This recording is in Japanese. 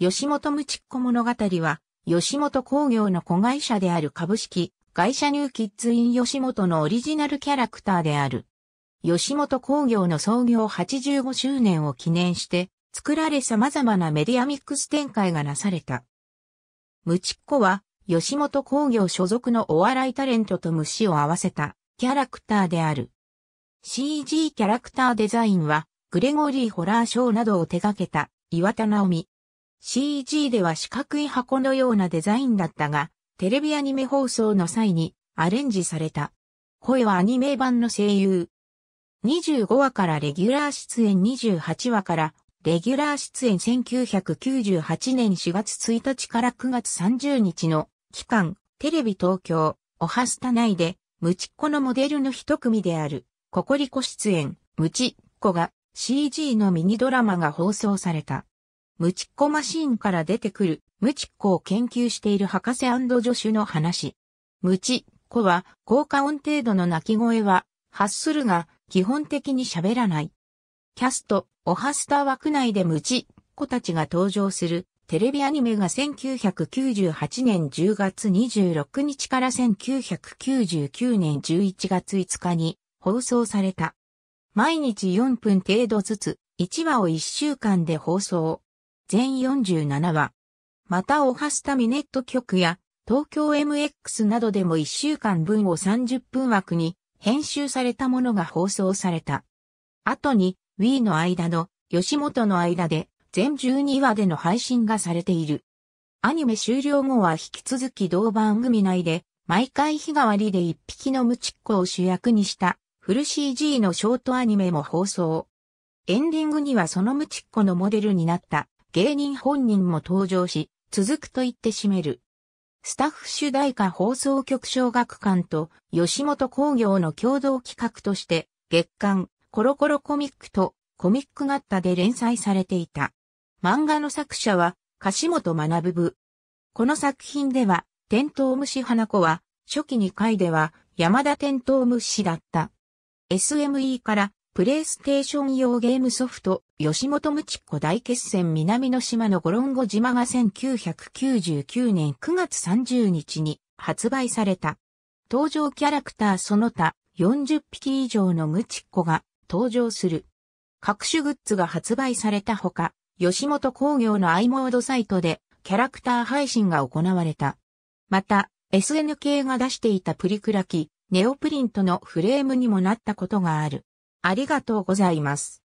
吉本無ちっ子物語は、吉本工業の子会社である株式会社ニューキッズイン吉本のオリジナルキャラクターである。吉本工業の創業85周年を記念して、作られ様々なメディアミックス展開がなされた。むちっ子は、吉本工業所属のお笑いタレントと虫を合わせたキャラクターである。CG キャラクターデザインは、グレゴリーホラーショーなどを手掛けた岩田直美。CG では四角い箱のようなデザインだったが、テレビアニメ放送の際にアレンジされた。声はアニメ版の声優。25話からレギュラー出演28話からレギュラー出演1998年4月1日から9月30日の期間、テレビ東京、おはスタ内で、ムチッコのモデルの一組である、ココリコ出演、ムチッコが CG のミニドラマが放送された。ムチッコマシーンから出てくる、ムチッコを研究している博士助手の話。ムチッコは、効果音程度の鳴き声は、発するが、基本的に喋らない。キャスト、オハスター枠内でムチッコたちが登場する、テレビアニメが1998年10月26日から1999年11月5日に放送された。毎日4分程度ずつ、1話を1週間で放送。全47話。またオハスタミネット局や東京 MX などでも1週間分を30分枠に編集されたものが放送された。後に Wii の間の吉本の間で全12話での配信がされている。アニメ終了後は引き続き同番組内で毎回日替わりで一匹のムチッコを主役にしたフル CG のショートアニメも放送。エンディングにはそのムチッコのモデルになった芸人本人も登場し、続くと言って占める。スタッフ主題歌放送局小学館と吉本工業の共同企画として月刊コロコロコミックとコミックガッタで連載されていた。漫画の作者は樫本学部。この作品ではテントウムシ花子は初期2回では山田テントウムシだった。SME からプレイステーション用ゲームソフト吉本無チッ大決戦南の島のゴロンゴ島が1999年9月30日に発売された。登場キャラクターその他40匹以上の無チッが登場する。各種グッズが発売されたほか、吉本工業の i モードサイトでキャラクター配信が行われた。また、SNK が出していたプリクラ機、ネオプリントのフレームにもなったことがある。ありがとうございます。